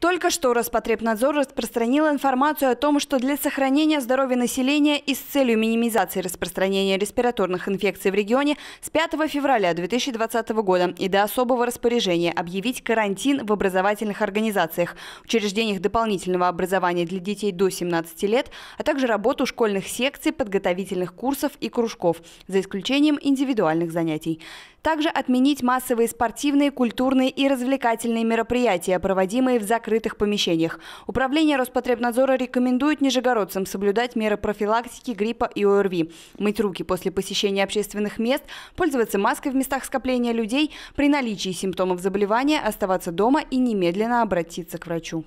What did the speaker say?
Только что Роспотребнадзор распространил информацию о том, что для сохранения здоровья населения и с целью минимизации распространения респираторных инфекций в регионе с 5 февраля 2020 года и до особого распоряжения объявить карантин в образовательных организациях, учреждениях дополнительного образования для детей до 17 лет, а также работу школьных секций, подготовительных курсов и кружков, за исключением индивидуальных занятий. Также отменить массовые спортивные, культурные и развлекательные мероприятия, проводимые в закрытых закрытых помещениях. Управление Роспотребнадзора рекомендует нижегородцам соблюдать меры профилактики гриппа и ОРВИ, мыть руки после посещения общественных мест, пользоваться маской в местах скопления людей, при наличии симптомов заболевания оставаться дома и немедленно обратиться к врачу.